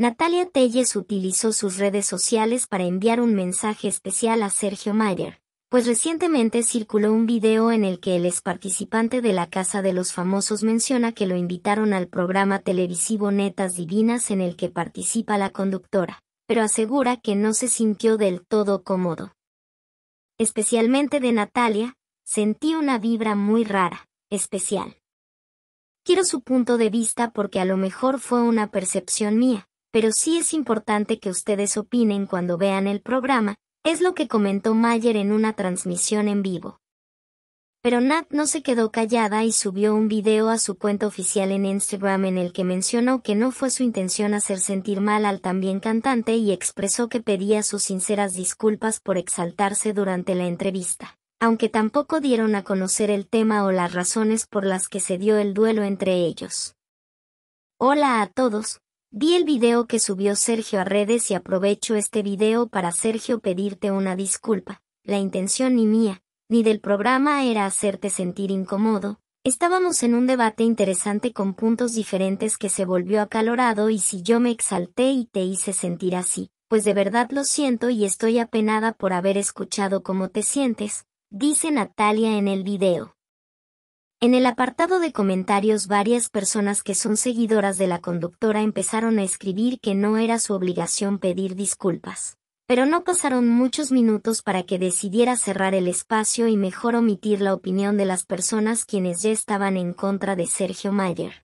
Natalia Telles utilizó sus redes sociales para enviar un mensaje especial a Sergio Mayer, pues recientemente circuló un video en el que el ex participante de la Casa de los Famosos menciona que lo invitaron al programa televisivo Netas Divinas en el que participa la conductora, pero asegura que no se sintió del todo cómodo. Especialmente de Natalia, sentí una vibra muy rara, especial. Quiero su punto de vista porque a lo mejor fue una percepción mía, pero sí es importante que ustedes opinen cuando vean el programa, es lo que comentó Mayer en una transmisión en vivo. Pero Nat no se quedó callada y subió un video a su cuenta oficial en Instagram en el que mencionó que no fue su intención hacer sentir mal al también cantante y expresó que pedía sus sinceras disculpas por exaltarse durante la entrevista, aunque tampoco dieron a conocer el tema o las razones por las que se dio el duelo entre ellos. Hola a todos, Vi el video que subió Sergio a redes y aprovecho este video para Sergio pedirte una disculpa. La intención ni mía, ni del programa era hacerte sentir incómodo. Estábamos en un debate interesante con puntos diferentes que se volvió acalorado y si yo me exalté y te hice sentir así, pues de verdad lo siento y estoy apenada por haber escuchado cómo te sientes, dice Natalia en el video. En el apartado de comentarios varias personas que son seguidoras de la conductora empezaron a escribir que no era su obligación pedir disculpas. Pero no pasaron muchos minutos para que decidiera cerrar el espacio y mejor omitir la opinión de las personas quienes ya estaban en contra de Sergio Mayer.